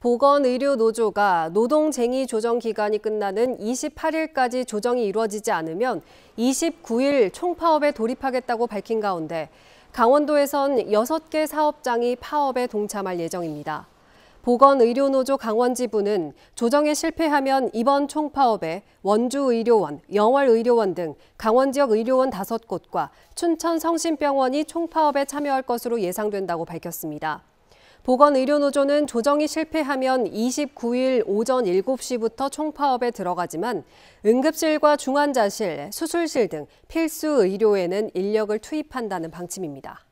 보건의료노조가 노동쟁의 조정 기간이 끝나는 28일까지 조정이 이루어지지 않으면 29일 총파업에 돌입하겠다고 밝힌 가운데 강원도에선 6개 사업장이 파업에 동참할 예정입니다. 보건의료노조 강원지부는 조정에 실패하면 이번 총파업에 원주의료원, 영월의료원 등 강원지역 의료원 5곳과 춘천성심병원이 총파업에 참여할 것으로 예상된다고 밝혔습니다. 보건의료노조는 조정이 실패하면 29일 오전 7시부터 총파업에 들어가지만 응급실과 중환자실, 수술실 등 필수 의료에는 인력을 투입한다는 방침입니다.